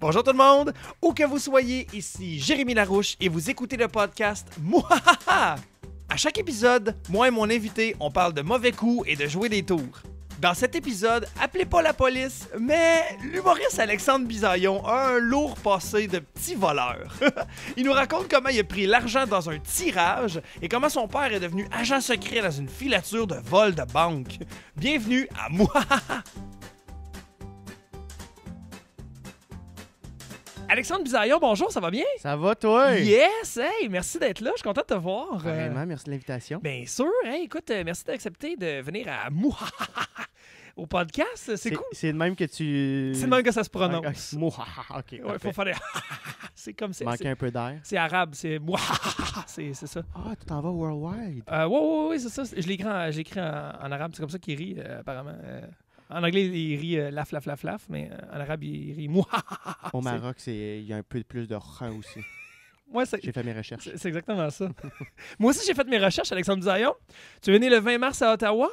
Bonjour tout le monde, où que vous soyez, ici Jérémy Larouche et vous écoutez le podcast Moi, À chaque épisode, moi et mon invité, on parle de mauvais coups et de jouer des tours. Dans cet épisode, appelez pas la police, mais l'humoriste Alexandre Bisaillon a un lourd passé de petit voleur. il nous raconte comment il a pris l'argent dans un tirage et comment son père est devenu agent secret dans une filature de vol de banque. Bienvenue à moi. Alexandre Bisaillon, bonjour, ça va bien? Ça va, toi? Yes! Hey, merci d'être là, je suis content de te voir. Euh, Vraiment, merci de l'invitation. Bien sûr, hey, hein, écoute, euh, merci d'accepter de venir à Mouha au podcast, c'est cool. C'est le même que tu. C'est le même que ça se prononce. Mouha, ok. Ouais, faut faire C'est comme ça. Manquer un peu d'air. C'est arabe, c'est mouha, c'est ça. Ah, tu t'en vas worldwide. Euh, ouais, ouais, ouais, c'est ça. Je l'écris en, arabe, c'est comme ça qu'il rit, euh, apparemment. En anglais, il rit euh, laf, laf, laf, mais euh, en arabe, il rit moi. Au Maroc, il y a un peu plus de rang aussi. Moi, j'ai fait mes recherches. C'est exactement ça. Moi aussi, j'ai fait mes recherches, Alexandre Zayon. Tu es né le 20 mars à Ottawa?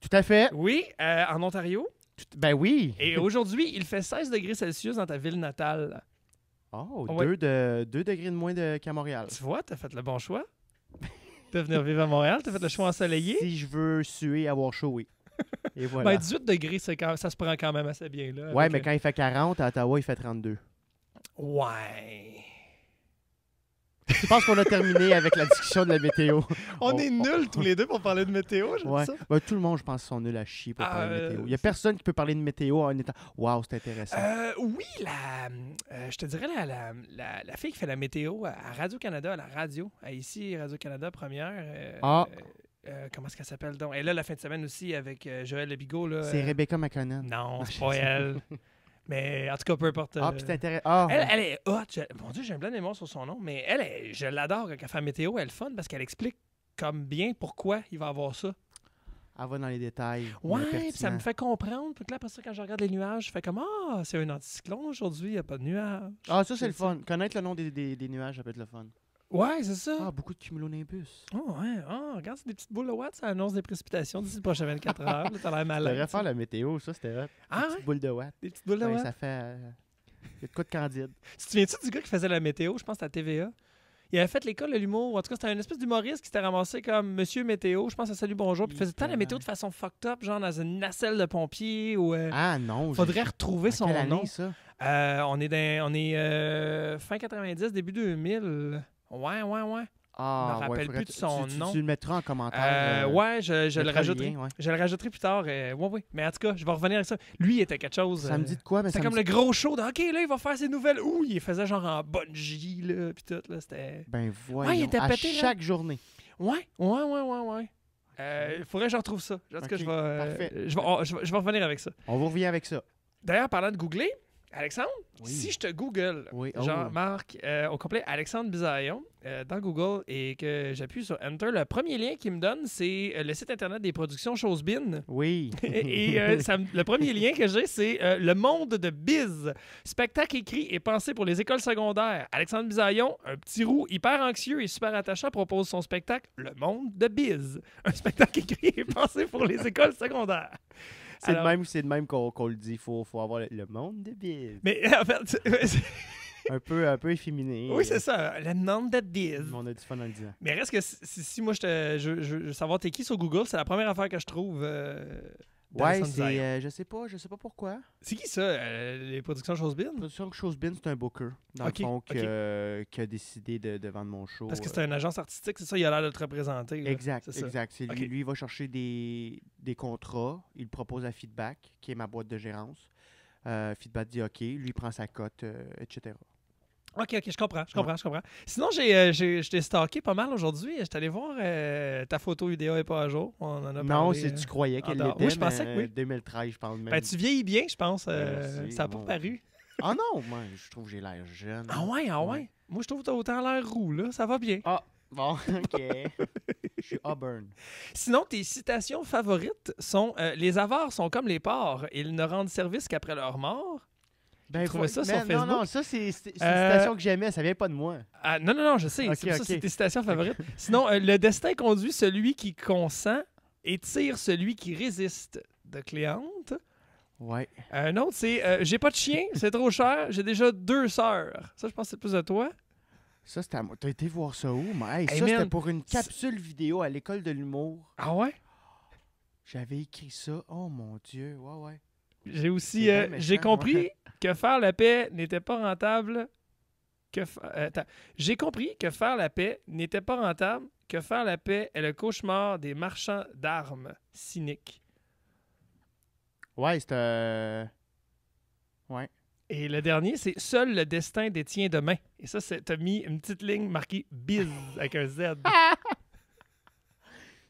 Tout à fait. Oui, euh, en Ontario. Ben oui. Et aujourd'hui, il fait 16 degrés Celsius dans ta ville natale. Oh, 2 deux degrés de moins qu'à Montréal. Tu vois, tu as fait le bon choix. de venir vivre à Montréal, Tu as fait le choix ensoleillé. Si je veux suer, avoir chaud, oui. Ben, 18 degrés, ça se prend quand même assez bien. Là, ouais, mais quand il fait 40, à Ottawa, il fait 32. Ouais. Je pense qu'on a terminé avec la discussion de la météo. On, est nuls tous les deux pour parler de météo, je ouais. ça. Ben, tout le monde, je pense, sont nuls à chier pour ah, parler de euh, météo. Il n'y a personne qui peut parler de météo en étant Waouh, c'est intéressant. Euh, oui, la, euh, je te dirais la, la, fille qui fait la météo à Radio-Canada, à la radio, ici, Radio-Canada première. ah. Euh, comment est-ce qu'elle s'appelle donc? Elle là la fin de semaine aussi avec euh, Joël Lebigot. C'est Rebecca McConnell. Non, c'est pas elle. Mais en tout cas, peu importe. Ah, puis euh, ah, elle, elle, est hot. Mon Dieu, j'ai un blanc de sur son nom. Mais elle, je l'adore quand elle fait météo. Elle est fun parce qu'elle explique comme bien pourquoi il va avoir ça. Elle va dans les détails. Ouais, ça me fait comprendre. Puis là, parce quand je regarde les nuages, je fais comme Ah, c'est un anticyclone aujourd'hui, il n'y a pas de nuages. Ah, ça, c'est le fun. Connaître le nom des, des nuages, ça peut être le fun. Ouais, c'est ça. Ah, beaucoup de cumulonimbus. Oh, ouais. Oh, regarde, c'est des petites boules de watts. Ça annonce des précipitations d'ici les prochaines 24 heures. T'as l'air malade. devrais faire la météo, ça. C'était ah, des petites boules de watts. Des petites boules de watts. Ça fait. Euh, il y a de quoi de candide. Tu te souviens-tu du gars qui faisait la météo, je pense, à TVA? Il avait fait l'école de l'humour. En tout cas, c'était un espèce d'humoriste qui s'était ramassé comme Monsieur Météo, je pense à Salut Bonjour, puis faisait tant la météo de façon fucked up, genre dans une nacelle de pompier ou. Euh, ah non, Faudrait retrouver son nom. Euh, on est, on est fin 90, début 2000. Ouais, ouais, ouais. Ah, je ne me rappelle plus de son nom. Tu, le mettras en commentaire. Euh, euh ouais, je, je le rajouterai. Je le rajouterai plus tard. Euh, ouais, ouais. Mais en tout cas, je vais revenir avec ça. Lui, il était quelque chose. Ça me euh, dit de quoi? C'était comme le gros show de OK, là, il va faire ses nouvelles. Ouh, il faisait genre en bungee, là, puis tout. Là, c'était... Ben ouais, il était à pété, chaque journée. Ouais, ouais, ouais, ouais, ouais. Euh, il faudrait que je retrouve ça. je, vais, revenir avec ça. On vous revient avec ça. D'ailleurs, parlant de googler, Alexandre, si je te Google, jean oh. Marc, euh, au complet Alexandre Bizayon, euh, dans Google, et que j'appuie sur Enter, le premier lien qu'il me donne, c'est euh, le site internet des productions Chosebin. Oui. et le premier lien que j'ai, c'est Le Monde de Biz, spectacle écrit et pensé pour les écoles secondaires. Alexandre Bisaillon, un petit roux hyper anxieux et super attachant, propose son spectacle Le Monde de Biz, un spectacle écrit et pensé pour les écoles secondaires c'est le même, c'est même qu'on le dit. faut, faut avoir le monde de débile. Mais en fait, un peu, un peu efféminé. Oui, c'est ça. Le monde de Bill On a du fun en disant. Mais reste que si, moi je, te, je, je, savoir t'es qui sur Google, c'est la première affaire que je trouve. Euh, Ouais, c'est. Euh, je sais pas, je sais pas pourquoi. C'est qui ça, euh, les productions Chosebin Productions Chosebin, c'est un booker, dans qui a décidé de, vendre mon show. Parce que c'est euh. une agence artistique, c'est ça, il a l'air de te représenter. Exact, exact. C'est lui, lui, il va chercher des, des contrats, il propose à Feedback, qui est ma boîte de gérance. feedback dit OK, lui prend sa cote, etc. OK, OK, je comprends, je comprends, je comprends. Sinon, j'ai, euh, je t'ai stalké pas mal aujourd'hui. Je t'allais voir euh, ta photo UDA n'est pas à jour. On en a non, c'est, tu euh, croyais qu'elle était. oui, je pensais oui. 2013, je parle ben, tu vieillis bien, je pense. ça n'a pas paru. Ah non, moi, je trouve que j'ai l'air jeune. Ah ouais, ah ouais. Moi, je trouve que t'as autant l'air roux, là. Ça va bien. Ah, bon, OK. je suis Auburn. Sinon, tes citations favorites sont Les avares sont comme les porcs. Ils ne rendent service qu'après leur mort. Ben, ça sur Non, non, ça, c'est une euh, citation que j'aimais, ça vient pas de moi. Ah, non, non, non, je sais. c'est ça, c'est tes citations favorites. Sinon, euh, le destin conduit celui qui consent et tire celui qui résiste. De Cléante. Ouais. Un autre, c'est euh, J'ai pas de chien, c'est trop cher, j'ai déjà deux sœurs. Ça, je pense que c'est plus à toi. Ça, c'était à moi. T'as été voir ça où? Mais ça, c'était pour une capsule vidéo à l'école de l'humour. Ah ouais? J'avais écrit ça. Oh mon Dieu, ouais, ouais. J'ai aussi. Euh, j'ai compris que faire la paix n'était pas rentable. Que euh, J'ai compris que faire la paix n'était pas rentable, que faire la paix est le cauchemar des marchands d'armes cyniques. Ouais, c'est. Euh, ouais. Et le dernier, c'est Seul le destin détient demain. Et ça, t'as mis une petite ligne marquée Biz avec un Z.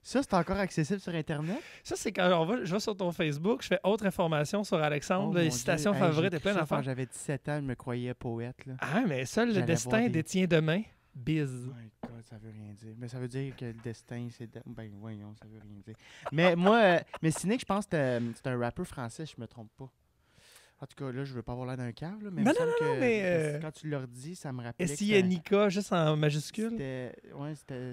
Ça, c'est encore accessible sur Internet? Ça, c'est quand on va, je vais sur ton Facebook, je fais autre information sur Alexandre, oh les citations favorites et plein d'affaires. J'avais 17 ans, je me croyais poète. Là. Ah, mais seul le destin détient demain. Biz. Oh ça veut rien dire. Mais ça veut dire que le destin, c'est. Ben voyons, ça veut rien dire. Mais moi, euh, mais Cynic, je pense que euh, c'est un rappeur français, je me trompe pas. En tout cas, là, je veux pas avoir l'air d'un cave, là, mais, non, euh, quand tu leur dis, ça me rappelle. Et si y a Nika, juste en majuscule. Ouais, c'était.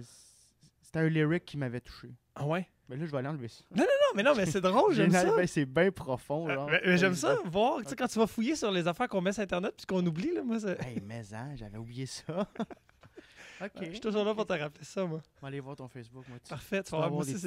C'est un lyric qui m'avait touché. Ah ouais? Mais ben là, je vais aller enlever ça. Non, non, non, mais non, mais c'est drôle, j'aime ça. c'est bien profond. Ah, genre. mais j'aime ça, voir, tu sais, quand tu vas fouiller sur les affaires qu'on met sur Internet puis qu'on oublie, là, moi, c'est. Hey, mais hein, j'avais oublié ça. ok. Je suis toujours là pour te rappeler ça, moi. On va aller voir ton Facebook, moi. Tu... Parfait, tu vas voir, moi c'est une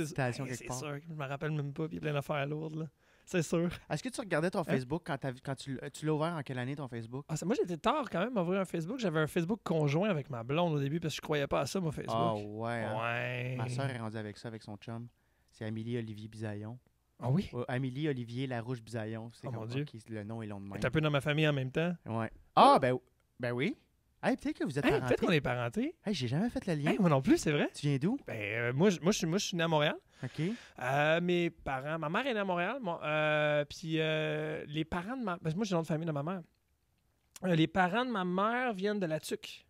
c'est sûr, je me rappelle même pas, puis il y a plein d'affaires lourdes, là c'est sûr. Est-ce que tu regardais ton euh. Facebook quand, tu, l'as ouvert en quelle année ton Facebook? Ah, moi, j'étais tard quand même à ouvrir un Facebook. J'avais un Facebook conjoint avec ma blonde au début parce que je croyais pas à ça, mon Facebook. Ah ouais. Hein. Ma soeur est rendue avec ça, avec son chum. C'est Amélie Olivier Bisaillon. Ah oui? Euh, Amélie Olivier Larouche Bisaillon. C'est oh, mon Dieu. le nom est long de même. T'es un peu dans ma famille en même temps? Ouais. Ah, oh! ben, ben oui. Hey, peut-être que vous êtes hey, qu'on est parenté. Hey, j'ai jamais fait le lien. moi non plus, c'est vrai. Tu viens d'où? Ben, euh, moi, moi, je suis né à Montréal. OK. Euh, mes parents, ma mère est née à Montréal. Euh, puis euh, les parents de ma. Parce ben, que moi, j'ai le nom de famille de ma mère. les parents de ma mère viennent de la Tuque.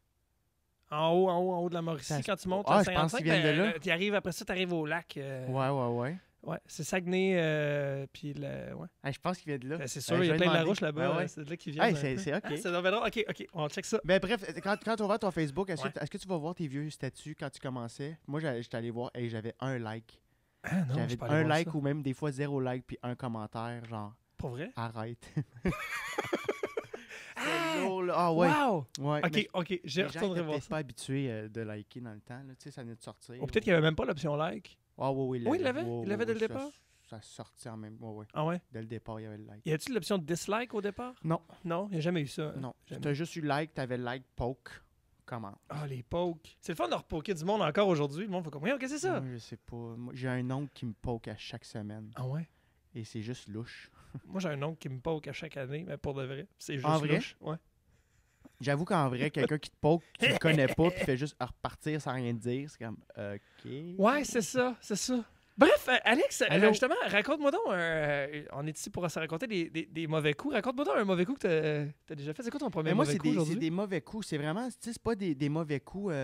En haut, en haut, en haut de la Mauricie. Quand tu montes ah, 55, de là. tu ben, arrives après ça, tu arrives au lac. ouais, ouais, ouais. Ouais, c'est Saguenay, puis le, ouais. Ah, je pense qu'il vient de là. Ben, c'est sûr, il y a plein de la roche là-bas. C'est de là qu'il vient. c'est OK. Ah, OK, OK, on check ça. Ben, bref, quand, quand tu vas ton Facebook, est-ce que, que, tu vas voir tes vieux statuts quand tu commençais? Moi, j'étais allé voir et j'avais un like. Ah, J'avais un like ou même des fois zéro like puis un commentaire, genre. Pour vrai? Arrête. Ah! ah, ouais. ok, ok, je ça. voir. pas habitué euh, de liker dans le temps. Tu sais, ça vient de sortir. peut-être qu'il n'y avait même pas l'option like. Ah oui, oui. Oui, il l'avait. il l'avait dès le départ. Ça sortait en même temps. Ouais, Ah ouais? Dès le départ, il y avait le like. Y a-t-il l'option dislike au départ? Non. Non, il n'y a jamais eu ça. Non. T'as juste eu like, tu avais like, poke. Comment? Ah, les pokes. C'est le fun de repoker du monde encore aujourd'hui. Le monde fait comprendre. qu'est-ce que c'est ça? je sais pas. J'ai un oncle qui me poke à chaque semaine. Ah ouais? Et c'est juste louche. Moi, j'ai un oncle qui me poke à chaque année, mais pour de vrai. C'est juste en vrai? louche. Ouais. J'avoue qu'en vrai, quelqu'un qui te poke, tu le connais pas, puis fait juste repartir sans rien dire, c'est comme, OK. Ouais, c'est ça, c'est ça. Bref, euh, Alex, euh, justement, raconte-moi donc. Euh, on est ici pour se raconter des, des, mauvais coups. Raconte-moi donc un mauvais coup que tu as, déjà fait. C'est quoi ton premier ben, moi, mauvais coup Moi, c'est des mauvais coups. C'est vraiment, tu sais, c'est pas des, des mauvais coups.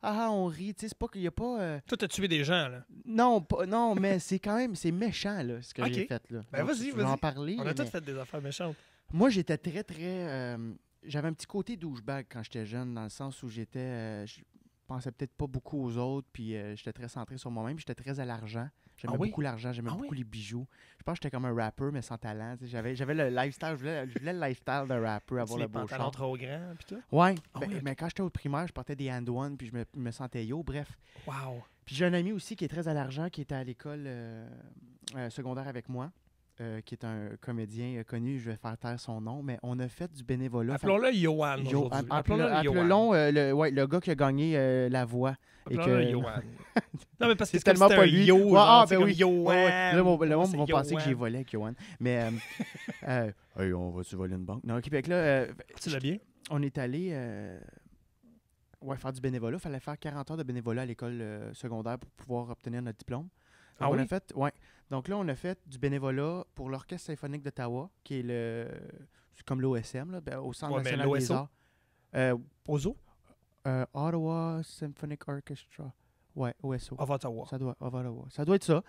Ah, ah, on rit. Tu sais, c'est pas qu'il y a pas. Toi, t'as tué des gens, là. Non, pas, non mais c'est quand même, c'est méchant, là, ce que j'ai fait, là. Ben, vas-y, vas-y. parler. On a tous fait des affaires méchantes. Moi, j'étais très, très. J'avais un petit côté douchebag quand j'étais jeune, dans le sens où j'étais pensais peut-être pas beaucoup aux autres, puis euh, j'étais très centré sur moi-même, j'étais très à l'argent. J'aimais ah beaucoup l'argent, j'aimais ah beaucoup les bijoux. Je pense que j'étais comme un rappeur mais sans talent. J'avais, j'avais le lifestyle, je voulais, le lifestyle de rapper, avoir le beau pantalons Ouais, ah ben, oui, mais quand j'étais au primaire, je portais des hand-one, puis je me, sentais yo, bref. Wow! Puis j'ai un ami aussi qui est très à l'argent, qui était à l'école euh, euh, secondaire avec moi. Euh, qui est un comédien connu, je vais faire taire son nom, mais on a fait du bénévolat. Appelons-le Yohan aujourd'hui. appelons-le euh, le, gars qui a gagné euh, la voix. appelons que... non, mais parce que c'est tellement pas lui. ah, ben oui. Johan. Ouais, le monde penser que j'ai volé avec Mais hey, on va-tu voler une banque? Non, ok, Québec là. On est allé. faire du bénévolat. Il fallait faire 40 heures de bénévolat à l'école secondaire pour pouvoir obtenir notre diplôme. Ah on a fait, ouais. Donc là, on a fait du bénévolat pour l'Orchestre symphonique d'Ottawa, qui est le comme l'OSM, ben, au Centre national des arts. Euh, euh, Ottawa Symphonic Orchestra. Ouais, OSO. Of Ottawa. Ça doit, of Ottawa. Ça doit être ça.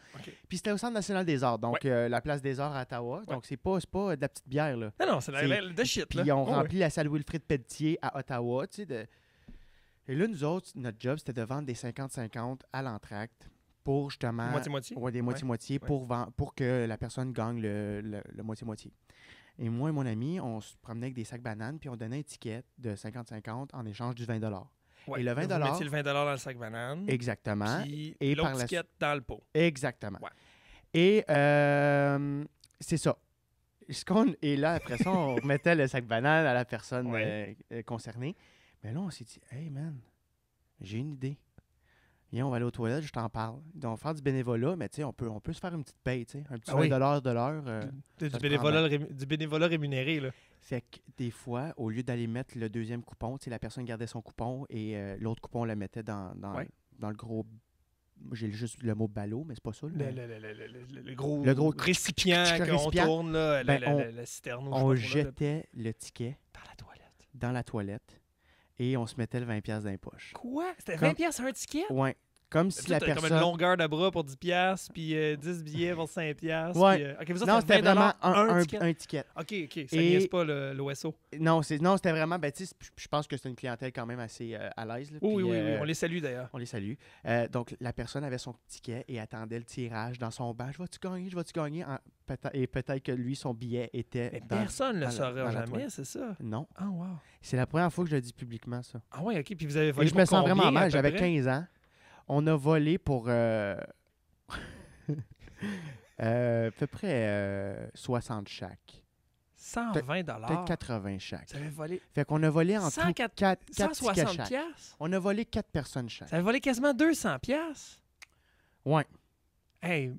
Puis c'était au Centre national des arts, donc euh, la place des arts à Ottawa. Donc c'est pas, pas de la petite bière, là. Non, non, c'est de shit, là. Puis on remplit la salle Wilfrid Pelletier à Ottawa, tu sais, Et là, nous autres, notre job, c'était de vendre des 50-50 à l'entracte pour justement. des moitiés-moitiés pour, pour que la personne gagne le moitié-moitié. Et moi et mon ami, on se promenait avec des sacs bananes, puis on donnait un étiquette de 50-50 en échange du 20 Et le 20 Vous le 20 dans le sac banane. Exactement. et par dans le pot. Exactement. Et euh, c'est ça. et là, après ça, on remettait le sac banane à la personne euh, concernée. Mais là, on s'est dit, hey man, j'ai une idée. « Viens, on va aller aux toilettes, je t'en parle. On va faire du bénévolat, mais on peut, on peut se faire une petite paye, un petit ah dollar de l'heure euh, du, bénévolat rémunéré. Là. c'est que des fois, au lieu d'aller mettre le deuxième coupon, la personne gardait son coupon et euh, l'autre coupon, on le mettait dans, dans, le gros j'ai juste le mot ballot, mais c'est pas ça. Le, gros, récipient qu'on tourne, la, ben, on, On jetait le ticket. Dans la toilette et on se mettait le 20$ dans les poches. Quoi? C'était 20$ hard un ticket? Ouais. Comme si la personne. comme une longueur de bras pour 10$, puis 10 euh, billets pour 5$. Euh, non, c'était vraiment un, ticket. OK, OK. Ça n'est pas l'OSO. Non, c'était vraiment. Ben, je pense que c'est une clientèle quand même assez euh, à l'aise. Oui, oui, oui, On les salue d'ailleurs. On les salue. donc, la personne avait son ticket et attendait le tirage dans son banc. Je vais-tu gagner? Je vais-tu gagner? Et peut-être que lui, son billet était. personne ne le saura jamais, c'est ça? Non. Ah, wow. C'est la première fois que je le dis publiquement, ça. Ah, oui, OK. Puis vous avez je me sens vraiment mal. J'avais 15 ans on a volé pour euh, euh, à peu près 60 euh, chaque. 120 dollars. Peut-être 80 chaque. Ça avait volé. Fait qu'on a volé en tout 4, 4, 160 pièces. On a volé 4 personnes chaque. Ça avait volé quasiment 200 pièces. Ouais. Hey,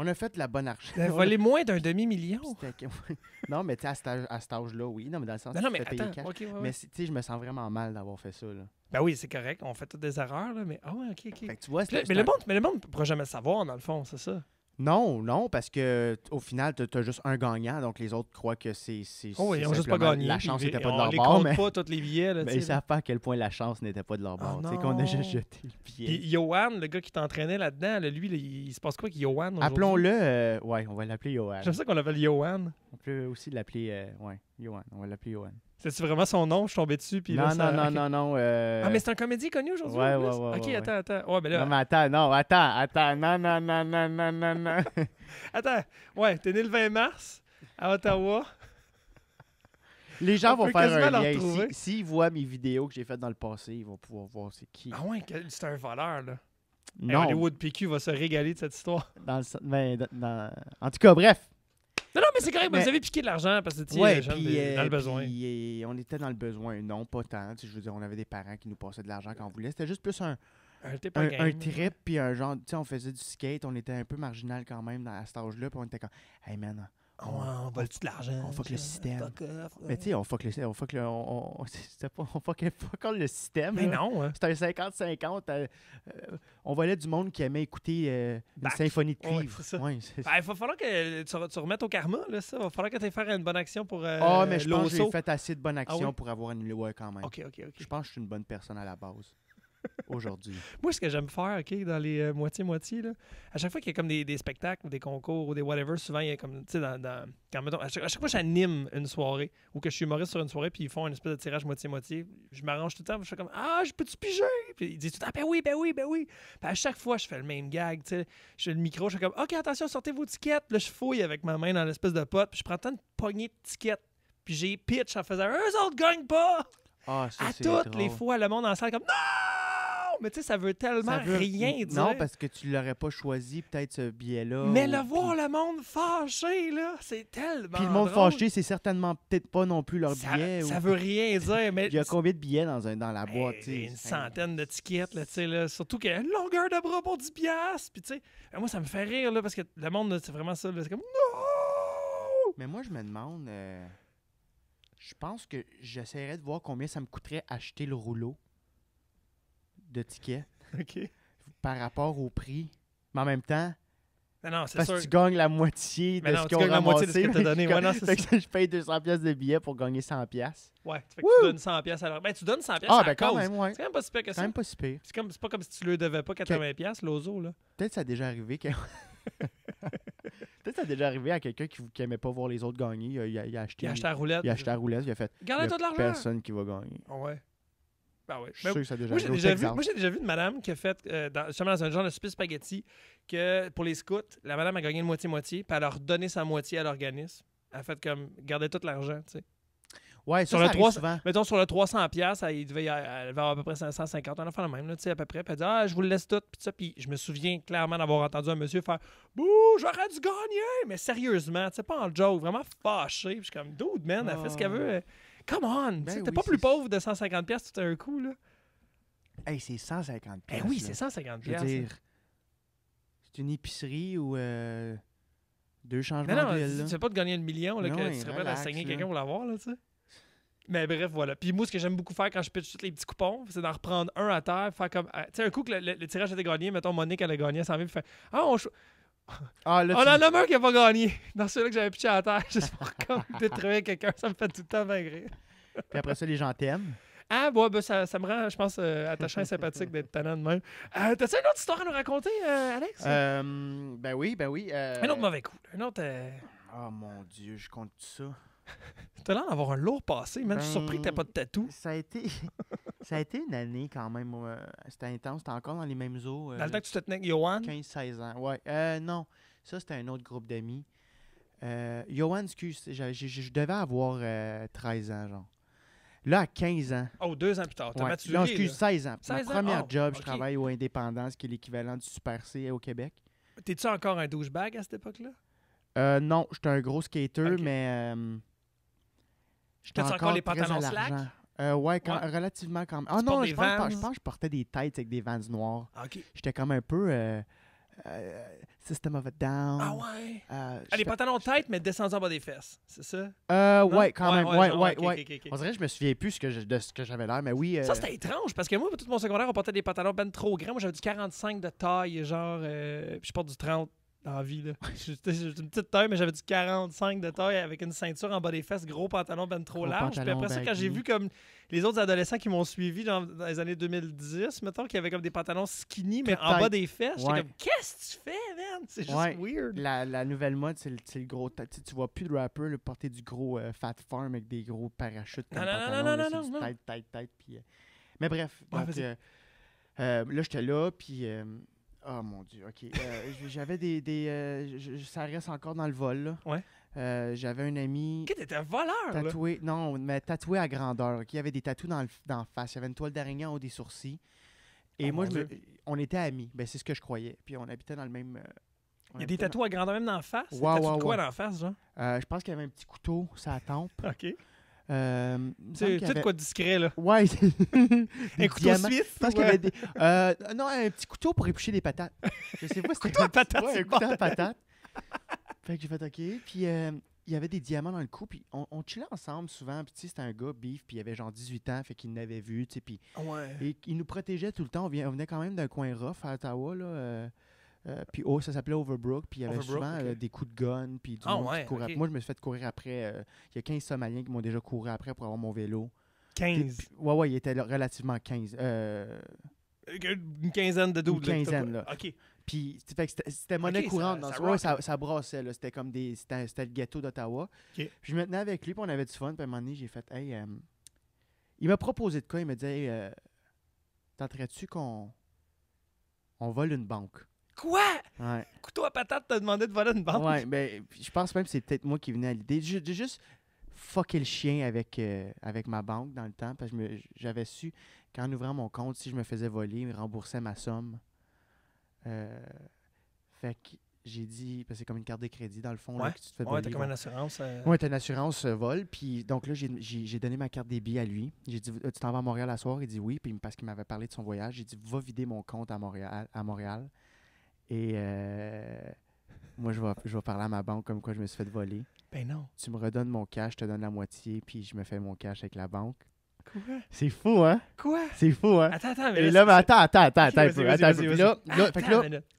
on a fait la bonne argent. T'as volé moins d'un demi-million. non, mais tu sais, à, cet âge-là, oui. Non, mais dans le sens non, mais tu sais, je me sens vraiment mal d'avoir fait ça. Ben oui, c'est correct. On fait toutes des erreurs, là, mais ah ok, ok. Fait tu vois, mais, le monde, mais le monde ne pourra jamais savoir, dans le fond, c'est ça. Non, non, parce que au final, tu as juste un gagnant, donc les autres croient que c'est. Oh, ils n'ont juste pas gagné. La chance n'était pas de leur bord. Ils pas tous les billets. mais ils ne savent pas à quel point la chance n'était pas de leur ah bord. C'est qu'on a juste jeté le pied. Puis Johan, le gars qui t'entraînait là-dedans, lui, il se passe quoi avec Johan Appelons-le. Euh, ouais, on va l'appeler Johan. J'aime ça qu'on l'appelle Johan. On peut aussi l'appeler. Euh, ouais, Johan. On va l'appeler Johan. C'est vraiment son nom, je suis tombé dessus. Puis non, là, ça... non, non, non, non, euh, Ah, mais c'est un comédien connu aujourd'hui. Ouais, ouais, ouais, Ok, attends, attends. Ouais, ben là... Non, mais attends, non, attends, attends. Non, non, non, non, non, non, non. attends, ouais, t'es né le 20 mars à Ottawa. Les gens vont faire un lien. S'ils voient mes vidéos que j'ai faites dans le passé, ils vont pouvoir voir c'est qui. Ah ouais, c'est un voleur, là. Non. Hollywood PQ va se régaler de cette histoire. Dans ben, dans... En tout cas, bref. Non, mais c'est correct, mais... vous avez piqué de l'argent parce que tu euh, euh, dans le besoin. Euh, on était dans le besoin, non, pas tant. Je veux dire, on avait des parents qui nous passaient de l'argent quand on voulait. C'était juste plus un. Un, trip, puis un genre, on faisait du skate, on était un peu marginal quand même dans, à cet âge-là, puis on était comme, hey man, on, vole-tu de l'argent? On fuck le système. Mais tu sais, on fuck le on fuck le, on, on le système. Mais non. Hein. C'était un 50-50. Euh, euh, on volait du monde qui aimait écouter euh, une symphonie de cuivre. Ben, il va falloir que tu, remettes au karma, là, ça. Il va falloir que tu aies fait une bonne action pour. Euh, ah, mais je pense que j'ai fait assez de bonnes ah actions pour avoir annulé, loi quand même. Ok, ok, ok. Je pense que je suis une bonne personne à la base aujourd'hui. Moi, ce que j'aime faire, OK, dans les moitiés euh, moitié à chaque fois qu'il y a comme des, spectacles des concours ou des whatever, souvent, il y a comme, tu sais, dans, quand, mettons, à, chaque, fois chaque, fois j'anime une soirée ou que je suis humoriste sur une soirée puis ils font une espèce de tirage moitié-moitié, je m'arrange tout le temps, je suis comme, ah, je peux-tu piger? Puis ils disent tout le temps, ah, ben oui, ben oui, ben oui. Puis à chaque fois, je fais le même gag, tu sais, le micro, je suis comme, OK, attention, sortez vos tickets. Là, je fouille avec ma main dans l'espèce de pote puis je prends tant de poignées de tickets. Puis j'ai pitch en faisant, eux autres gagnent pas! Ah, à toutes les fois, le monde en salle comme, non! mais tu sais, ça veut tellement rien dire. Non, parce que tu l'aurais pas choisi, peut-être, ce billet-là. Mais le voir le monde fâché, là, c'est tellement. Puis le monde fâché, c'est certainement peut-être pas non plus leur billet. Ça veut rien dire, mais. Il y a combien de billets dans, un, dans la boîte, ben, tu Une centaine de tickets, là, tu sais, là. Surtout une longueur de bras pour 10$. Puis, tu sais, ben, moi, ça me fait rire, là, parce que le monde, c'est vraiment ça, C'est comme. Mais moi, je me demande. Euh, je pense que j'essaierais de voir combien ça me coûterait acheter le rouleau de tickets par rapport au prix. Mais en même temps, parce que tu gagnes la moitié mais de ce qu'on a moitié de ce que as donné. Ouais, non, fait que je paye 200 pièces de billets pour gagner 100 pièces. Ouais, fait que tu donnes 100 pièces à leur... Ben, tu donnes 100 pièces ah, à ben, quand ouais. C'est quand même pas si pire que ça. C'est même pas si C'est, comme... pas comme si tu lui devais pas 80 pièces l'ozo, là. Peut-être que ça a déjà arrivé être ça a déjà arrivé à quelqu'un qui n'aimait pas voir les autres gagner. Il a, acheté, il a acheté la roulette. Il a acheté la roulette. Il a fait. Garde-toi de Personne qui va gagner. Ouais moi, j'ai déjà vu. une madame qui a fait, euh, dans, dans un genre de super spaghetti, que pour les scouts, la madame a gagné une moitié-moitié, puis elle a redonné sa moitié à l'organisme. Elle a fait comme, garder tout l'argent, tu sais. Ouais, sur ça, le souvent. Mettons, sur le 300 pièces, elle, devait avoir, à peu près 550, on a fait la même, sais, à peu près. Puis elle dit, ah, je vous laisse tout, puis ça. Puis je me souviens clairement d'avoir entendu un monsieur faire, bouh, j'aurais dû gagner, mais sérieusement, tu sais, pas en joke, vraiment fâché. Puis je suis comme, dude, man, elle fait ce qu'elle ah. veut. Come on! Ben t'es pas plus pauvre de 150$ tout à un coup, là. Hey, c'est 150$. Eh oui, c'est 150$. Je veux dire, c'est une épicerie ou euh, deux changements non, non, tu Tu sais pas de gagner un million, là, ben que tu serais prêt à saigner quelqu'un pour l'avoir, là, tu sais. Mais bref, voilà. Puis moi, ce que j'aime beaucoup faire quand je pète tous les petits coupons, c'est d'en reprendre un à terre, faire comme. Ah, tu sais, un coup que le, tirage a été gagné, mettons, Monique, elle a gagné 100 000, puis faire Ah, on. Ah, ah, On en a un qui n'a pas gagné. Dans celui-là que j'avais chier à la terre, juste pour comme détruire quelqu'un, ça me fait tout le temps vaincre. Puis après ça, les gens t'aiment. Ah, ouais, ben, ça, ça, me rend, je pense, euh, attachant et sympathique d'être tannant de même. Euh, t'as-tu une autre histoire à nous raconter, euh, Alex? ben oui, ben oui. Un autre mauvais coup. Un autre. Oh mon Dieu, je compte tout ça. T'as l'air d'avoir un lourd passé, même. je suis surpris que t'aies pas de tatou. Ça a été. Ça a été une année quand même. Euh, c'était intense. C'était encore dans les mêmes eaux. Euh, dans le temps que tu te tenais avec Johan 15-16 ans, ouais. Euh, non, ça, c'était un autre groupe d'amis. Euh, Johan, excuse, je devais avoir 13 ans, genre. Là, à 15 ans. Oh, deux ans plus tard. T'as ouais. maturé, Non, excuse, 16 ans. 16 Ma première oh, job, je travaille au Indépendance, qui est l'équivalent du Super C au Québec. T'es-tu encore un douchebag à cette époque-là? Euh, non, j'étais un gros skater, mais. j'étais encore, encore, les pantalons slack? Euh, ouais, relativement quand même. Ah non, je pense, je que je portais des têtes avec des vans noirs. Ah, j'étais comme un peu euh, euh, System of a Down. Ah ouais? Euh, ah, les pantalons tête, mais descendants en bas des fesses, c'est ça? Euh, ouais, quand même. Ouais, ouais, On dirait que je me souviens plus de ce que j'avais l'air, mais oui. Ça, c'était étrange parce que moi, tout mon secondaire, on portait des pantalons bien trop grands. Moi, j'avais du 45 de taille, genre, je porte du 30 dans la une petite taille, mais j'avais du 45 de taille avec une ceinture en bas des fesses, gros pantalon ben trop large. Puis après ça, ben quand j'ai vu comme les autres adolescents qui m'ont suivi dans les années 2010, mettons, qui avaient comme des pantalons skinny, mais en bas des fesses, j'étais comme « Qu'est-ce que tu fais, man? » C'est juste weird. La, nouvelle mode, c'est le, gros... Tu vois plus de rappeurs porter du gros euh, fat farm avec des gros parachutes comme non, pantalon. Non, non, non, non, Tête, tête, tête, Mais bref, donc, euh, euh, là, j'étais là, puis Oh mon Dieu, ok. Euh, j'avais des. des euh, ça reste encore dans le vol, là. Ouais. Euh, j'avais un ami. Qui était voleur, Tatoué. Non, mais tatoué à grandeur. qui y avait des tatous dans dans face. Il y avait une toile d'araignée en haut des sourcils. Et oh, moi, je me... on était amis. Ben, c'est ce que je croyais. Puis on habitait dans le même. Euh, Il y a des tatous à grandeur même dans la face. quoi dans la face, genre? je pense qu'il y avait un petit couteau, ça tombe. OK. Euh, c'est avait... quoi discret, là. Ouais. un couteau suisse. avait des. Euh, non, un petit couteau pour éplucher des patates. Je sais pas c'est un patate, ouais, un couteau à patate. fait que j'ai fait OK. Puis euh, il y avait des diamants dans le cou. Puis on, chillait ensemble souvent. Puis tu sais, c'était un gars beef. Puis il avait genre 18 ans. Fait qu'il n'avait vu. Puis et, il nous protégeait tout le temps. On, venait quand même d'un coin rough à Ottawa, là. Euh, euh, puis oh, ça s'appelait Overbrook, puis il y avait souvent euh, des coups de gun, puis du ah monde qui courait Moi, je me suis fait courir après. Euh, il y a 15 Somaliens qui m'ont déjà couru après pour avoir mon vélo. 15? ouais, ouais, il était relativement 15. Une quinzaine de doubles. Une quinzaine, là. OK. Puis c'était monnaie courante. Ça, dans ça, ça, ça, brassait. C'était comme des... C'était le ghetto d'Ottawa. Puis je me tenais avec lui, puis on avait du fun. Puis à un moment donné, j'ai fait « Hey... Il m'a proposé de quoi? Il me dit hey, « Tenterais-tu qu'on... On vole une banque? » Quoi? Couteau à patate t'as demandé de voler une banque ?» Ouais, ben, je pense même que c'est peut-être moi qui venais à l'idée. J'ai juste fucké le chien avec, euh, avec ma banque dans le temps, parce que j'avais su qu'en ouvrant mon compte, si je me faisais voler, il me ma somme. Euh, fait que j'ai dit, parce que c'est comme une carte de crédit dans le fond, ouais. là, que tu te fais Ouais, comme une assurance. Oui, euh. Ouais, t'as une assurance vol. Puis donc là, j'ai donné ma carte débit à lui. J'ai dit, tu t'en vas à Montréal à soir? Il dit oui. Puis parce qu'il m'avait parlé de son voyage, j'ai dit, va vider mon compte à Montréal. À Montréal. Et euh, moi, je vais, je parler à ma banque comme quoi je me suis fait voler. Ben non. Tu me redonnes mon cash, je te donne la moitié, puis je me fais mon cash avec la banque. Quoi? C'est fou, hein? Quoi? C'est fou, hein? Attends, attends, mais attends, attends, attends, attends, là,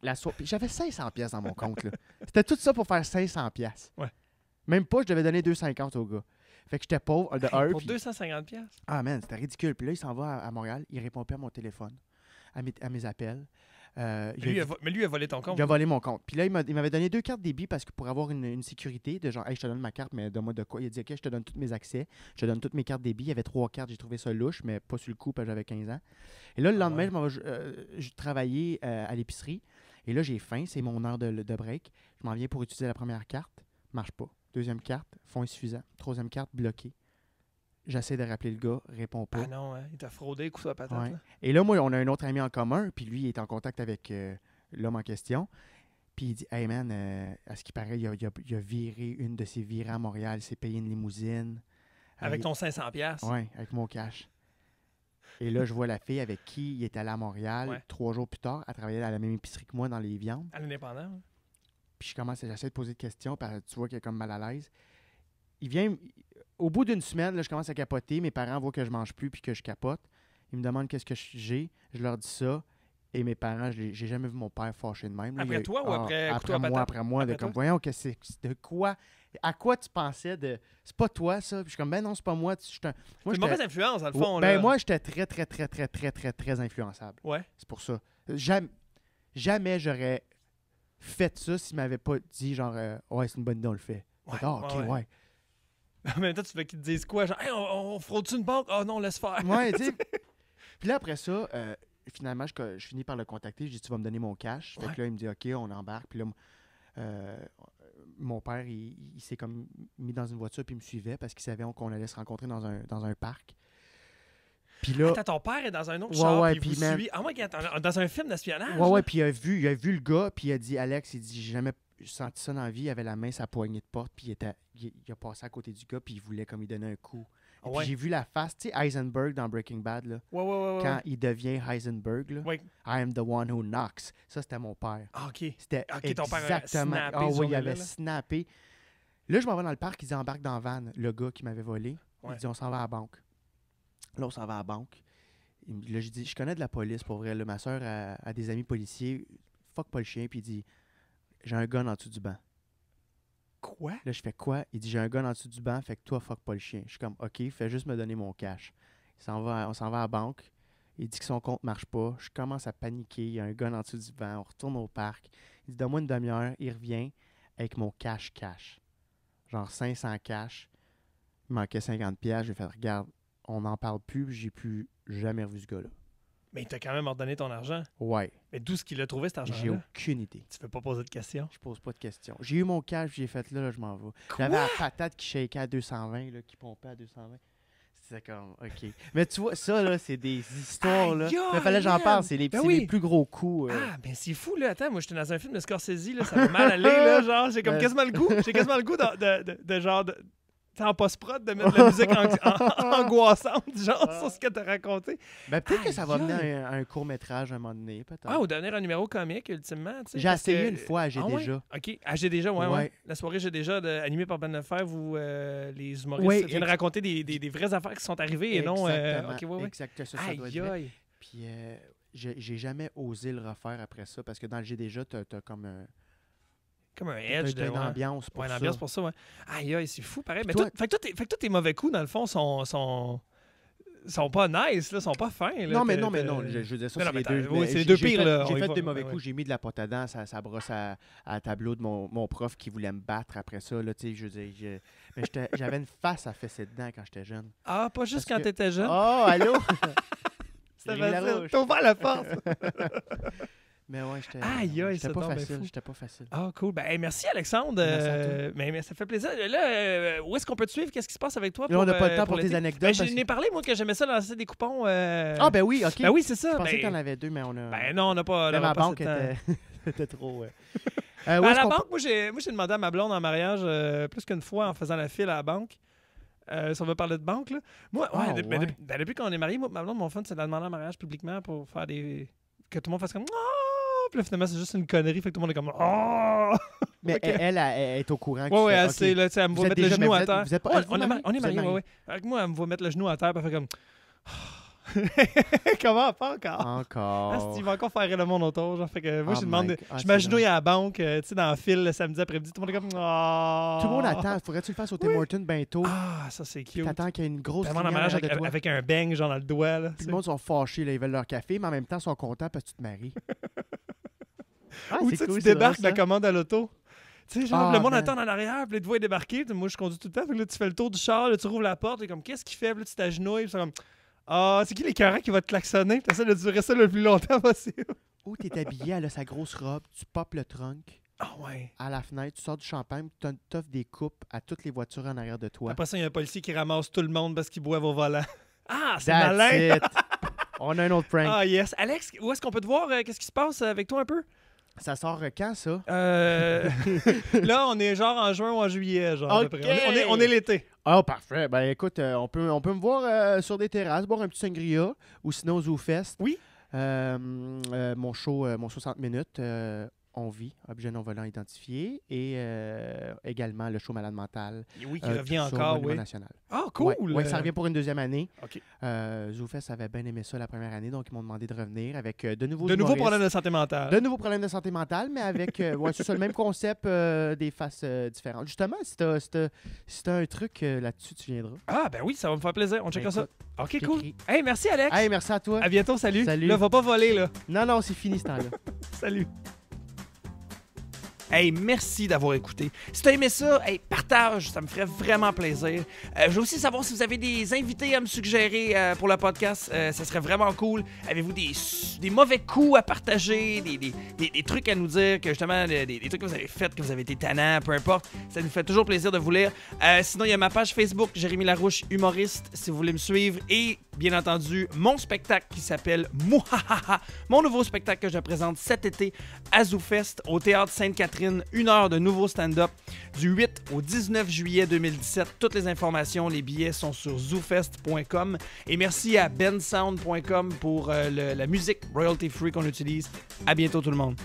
là, j'avais 500 pièces dans mon compte, C'était tout ça pour faire 500 pièces. Ouais. Même pas, je devais donner 250 au gars. Fait que j'étais pauvre, de Pour 250 pièces Ah, man, c'était ridicule. Puis là, il s'en va à, Montréal, il répond pas à mon téléphone, à mes appels. Euh, mais, lui a, a, volé ton compte. Il a volé mon compte. Puis là, il m'avait donné deux cartes débit parce que pour avoir une, sécurité, de genre, je te donne ma carte, mais donne-moi de quoi. Il a dit, OK, je te donne tous mes accès, je te donne toutes mes cartes débit. Il y avait trois cartes, j'ai trouvé ça louche, mais pas sur le coup, parce que j'avais 15 ans. Et là, le ah lendemain, euh, je, travaillais euh, à l'épicerie. Et là, j'ai faim, c'est mon heure de, break. Je m'en viens pour utiliser la première carte, marche pas. Deuxième carte, fonds insuffisant. Troisième carte, bloquée. J'essaie de rappeler le gars, répond pas. Ah non, hein, il t'a fraudé, coup de patate. Et là, moi, on a un autre ami en commun, puis lui, il est en contact avec euh, l'homme en question. Puis il dit Hey man, euh, à ce qu'il paraît, il a, viré une de ses virées à Montréal, il s'est payé une limousine. Avec, ton 500$? Oui, avec mon cash. Et là, je vois la fille avec qui il est allé à Montréal trois jours plus tard. à travailler à la même épicerie que moi dans les viandes. À l'indépendant. Puis je commence, j'essaie de poser des questions, parce que tu vois qu'il est comme mal à l'aise. Il vient, au bout d'une semaine, je commence à capoter. Mes parents voient que je mange plus puis que je capote. Ils me demandent qu'est-ce que j'ai. Je leur dis ça. Et mes parents, j'ai jamais vu mon père fâché de même. après toi ou ah, après, après moi, après moi, de voyons que c'est de quoi, à quoi tu pensais de, c'est pas toi ça. je suis comme ben non, c'est pas moi. Tu une mauvaise influence dans le fond. Ben moi, j'étais très très très très très très très influençable. Ouais. C'est pour ça. Jamais, jamais j'aurais fait ça s'il m'avait pas dit genre euh, ouais c'est une bonne idée on le fait. ok ouais mais toi tu veux qu'ils te disent quoi? Genre, on, fraude-tu une banque? Oh non, laisse faire. Ouais, tu Puis là, après ça, euh, finalement, je, je, finis par le contacter. Je dis, tu vas me donner mon cash. Fait que là, il me dit, OK, on embarque. Puis là, euh, mon père, il, s'est comme mis dans une voiture puis il me suivait parce qu'il savait qu'on allait se rencontrer dans un, dans un parc. Puis là. Attends, ton père est dans un autre char, puis il suit. Ah dans un film d'espionnage. Ouais, ouais, puis il a vu, il a vu le gars, puis il a dit Alex, il dit j'ai jamais senti ça dans la vie, il avait la main sa poignée de porte, puis il était il, a passé à côté du gars, puis il voulait comme il donnait un coup. J'ai vu la face, tu sais, Heisenberg dans Breaking Bad, là, quand il devient Heisenberg, là, I am the one who knocks. Ça, c'était mon père. Ah, ok. C'était ah il avait snappé. Là, je m'en vais dans le parc, ils embarquent dans van, le gars qui m'avait volé. Il dit, on s'en va à la banque. Là, on s'en va à la banque. Là, je dis, je connais de la police pour vrai. ma soeur a, des amis policiers. Fuck pas le chien, puis il dit, j'ai un gun en dessous du banc. Là, je fais quoi? Il dit, j'ai un gars en dessous du banc, fait que toi, fuck pas le chien. Je suis comme, OK, fais juste me donner mon cash. Il va, on s'en va à la banque. Il dit que son compte marche pas. Je commence à paniquer. Il y a un gars en dessous du banc. On retourne au parc. Il dit, donne-moi une demi-heure. Il revient avec mon cash cash. Genre 500 cash. Il manquait 50 pièces. J'ai fait, regarde, on n'en parle plus. J'ai plus jamais revu ce gars-là. Mais il t'a quand même ordonné ton argent. Ouais. Mais d'où ce qu'il a trouvé cet argent J'ai aucune idée. Tu peux pas poser de questions? Je pose pas de questions. J'ai eu mon cash, j'ai fait là, je m'en vais. J'avais la patate qui shakeait à 220, là, qui pompait à 220. C'était comme, OK. Mais tu vois, ça, là, c'est des histoires, là. Il fallait que j'en parle, c'est ben les, plus gros coups. Euh. Ah, mais ben c'est fou, là. Attends, moi, j'étais dans un film de Scorsese, là, ça m'a mal allé, là, genre, j'ai comme ben, quasiment le goût, j'ai quasiment le goût de, de, de, de genre, t'es en post-prod de mettre de la musique angoissante, genre, sur ce que t'as raconté. Ben, peut-être que ça va venir un, un court-métrage à un moment donné, peut-être. Ah, ou donner un numéro comique, ultimement. J'ai essayé une fois à J'ai ah déjà. OK. j'ai déjà, ouais, ouais. La soirée, j'ai déjà, de- animée par Ben Lefebvre, où euh, les humoristes viennent raconter des, des, vraies affaires qui sont arrivées et non. Euh, Exactement. OK, ouais, Exact, ça, ça doit être Puis euh, j'ai jamais osé le refaire après ça parce que dans le J'ai déjà, t'as comme un- comme un edge. De, une ambiance pour ça. pour ça, ouais. Aïe, aïe, c'est fou, pareil. Mais toi... fait, que tous tes, mauvais coups, dans le fond, sont... sont sont pas nice, là, sont pas fins. non, mais non, mais non, je, je veux dire, ça, c'est les deux, oui, deux pires. Là, j'ai fait, des mauvais coups, j'ai mis de la pote à dents, ça, ça brosse à, à tableau de mon, prof qui voulait me battre après ça. Là, je veux mais j'avais une face à fesser dedans quand j'étais jeune. Ah, pas juste quand tu t'étais jeune? Oh, allô? T'as ouvert la force. Mais ben ouais, j'étais pas facile. J'étais pas facile. Ah, cool. Ben, merci, Alexandre. mais, euh, ben, mais, ça fait plaisir. Là, euh, où est-ce qu'on peut te suivre? Qu'est-ce qui se passe avec toi? on n'a pas le euh, temps pour, tes anecdotes. Ben, je n'ai parlé, moi, que j'aimais ça lancer des coupons. Ah, ben oui, OK. Ben oui, c'est ça. Je pensais ben... avait deux, mais on a. Ben non, on n'a pas. Mais ma banque était... trop. à la banque, moi, j'ai demandé à ma blonde en mariage plus qu'une fois en faisant la file à la banque. si on veut parler de banque, là. Moi, oh, depuis, qu'on est marié, ma blonde, mon fun, c'est la demander en mariage publiquement pour faire des. Que tout le monde fasse comme. Ah, puis finalement, c'est juste une connerie. Fait que tout le monde est comme. Ah! Mais elle, elle, est au courant. Ouais, que ouais, elle, là, elle me voit mettre le genou à terre. on, est mariés, ouais, Avec moi, elle me voit mettre le genou à terre. Puis elle fait comme. Ah! Comment? Pas encore. Encore. Ah, il va encore faire le monde autour. Genre, fait que moi, oh je demande. Ah, je m'agenouille à la banque, euh, tu sais, dans le fil le samedi après-midi. Tout le monde est comme. Tout le monde attend. Faudrait tu le faire au Tim bientôt. Ah, ça, c'est cute. Attends qu'il y ait une grosse. avec, un bang, genre dans le doigt. tout le monde sont fâchés. Là, ils veulent leur café, mais en même temps, ils sont contents parce que tu te maries. Ah, Ou tu cool, débarques la commande à l'auto. Tu sais, genre, ah, le monde attend en arrière, puis les deux débarquer. Moi, je conduis tout le temps. Fait là, tu fais le tour du char, tu rouvres la porte, et comme, qu'est-ce qu'il fait? Puis tu t'agenouilles, puis comme, ah, c'est qui les carrés qui va te klaxonner? ça essaies durer ça le plus longtemps possible. Ou t'es habillé, elle a sa grosse robe, tu popes le trunk. Ah, à la fenêtre, tu sors du champagne, tu t'offres des coupes à toutes les voitures en arrière de toi. Après ça, il y a un policier qui ramasse tout le monde parce qu'il boit vos volants. Ah, c'est malin! On a un autre prank. Ah yes. Alex, où est-ce qu'on peut te voir? Euh, qu'est-ce qui se passe avec toi un peu? Ça sort quand, ça? Euh, là, on est genre en juin ou en juillet, genre. On est, l'été. Ah, parfait. Ben écoute, euh, on, peut, on peut me voir euh, sur des terrasses, boire un petit sangria ou sinon au Zoo Fest. Oui. mon show, mon 60 minutes on vit, objet non volant identifié, et euh, également le show Malade Mental. Oui, qui euh, revient encore, oui. National. Ah, cool! Oui, ça revient pour une deuxième année. OK. Euh, Zoufès avait bien aimé ça la première année, donc ils m'ont demandé de revenir avec euh, de nouveaux De nouveaux problèmes de santé mentale. De nouveaux problèmes de santé mentale, mais avec le même concept, des faces différentes. Justement, si t'as, si, un truc là-dessus, tu viendras. Ah, ben oui, ça va me faire plaisir. On ben checkera ça. OK, cool. Hey, merci, Alex. Hey, merci à toi. À bientôt, salut. Salut. Ne va pas voler, là. Non, non, c'est fini ce temps-là. salut. Hey, merci d'avoir écouté. Si t'as aimé ça, hey, partage, ça me ferait vraiment plaisir. Euh, je veux aussi savoir si vous avez des invités à me suggérer euh, pour le podcast. Euh, ça serait vraiment cool. Avez-vous des, des, mauvais coups à partager, des, des, trucs à nous dire, que justement, des, trucs que vous avez fait, que vous avez été tannant, peu importe. Ça nous fait toujours plaisir de vous lire. sinon, il y a ma page Facebook, Jérémy Larouche, humoriste, si vous voulez me suivre. Et bien entendu mon spectacle qui s'appelle Mouhahaha, mon nouveau spectacle que je présente cet été à ZooFest au Théâtre Sainte-Catherine, une heure de nouveau stand-up du 8 au 19 juillet 2017. Toutes les informations, les billets sont sur zoofest.com et merci à bensound.com pour euh, la musique royalty free qu'on utilise. À bientôt tout le monde.